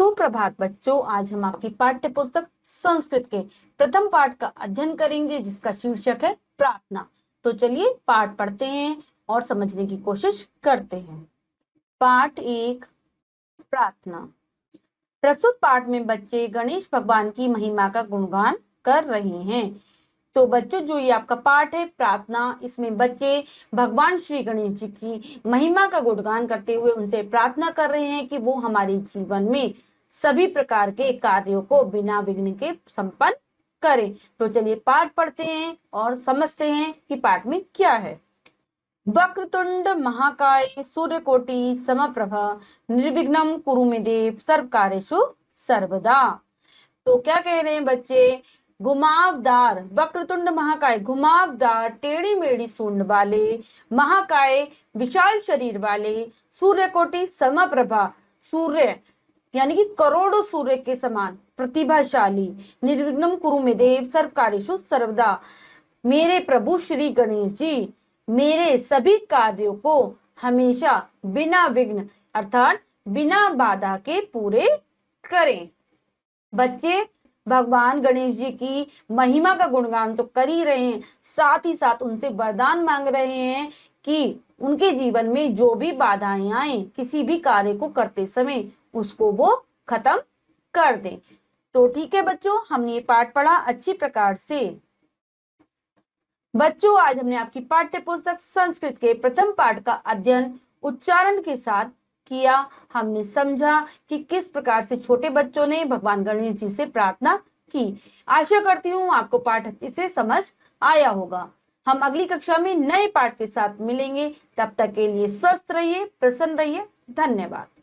सुप्रभात बच्चों आज हम आपकी पाठ्य पुस्तक संस्कृत के प्रथम पाठ का अध्ययन करेंगे जिसका शीर्षक है प्रार्थना तो चलिए पाठ पढ़ते हैं और समझने की कोशिश करते हैं पाठ एक प्रार्थना प्रस्तुत पाठ में बच्चे गणेश भगवान की महिमा का गुणगान कर रहे हैं तो बच्चों जो ये आपका पाठ है प्रार्थना इसमें बच्चे भगवान श्री गणेश जी की महिमा का गुणगान करते हुए उनसे प्रार्थना कर रहे हैं कि वो हमारे जीवन में सभी प्रकार के कार्यों को बिना विघ्न के संपन्न करें तो चलिए पाठ पढ़ते हैं और समझते हैं कि पाठ में क्या है वक्रतुंड महाकाय सूर्य कोटि समप्रभ निर्विघ्नम कुरु में देव सर्व कार्यशु सर्वदा तो क्या कह रहे हैं बच्चे घुमावदार वक्रतुंड महाकाय घुमावदार टेढ़ी मेढ़ी सूंड वाले महाकाय विशाल शरीर वाले सूर्य कोटि समप्रभा सूर्य यानी कि करोड़ों सूर्य के समान प्रतिभाशाली निर्विघ्नम कुरु में देव सर्व कार्यशु सर्वदा मेरे प्रभु श्री गणेश जी मेरे सभी कार्यों को हमेशा बिना विघ्न अर्थात बिना बाधा के पूरे करें बच्चे भगवान गणेश जी की महिमा का गुणगान तो कर ही रहे हैं साथ ही साथ उनसे वरदान मांग रहे हैं कि उनके जीवन में जो भी बाधाएं आए किसी भी कार्य को करते समय उसको वो खत्म कर दें तो ठीक है बच्चों हमने ये पाठ पढ़ा अच्छी प्रकार से बच्चों आज हमने आपकी पाठ्य पुस्तक संस्कृत के प्रथम पाठ का अध्ययन उच्चारण के साथ किया हमने समझा कि किस प्रकार से छोटे बच्चों ने भगवान गणेश जी से प्रार्थना की आशा करती हूँ आपको पाठ इसे समझ आया होगा हम अगली कक्षा में नए पाठ के साथ मिलेंगे तब तक के लिए स्वस्थ रहिए प्रसन्न रहिए धन्यवाद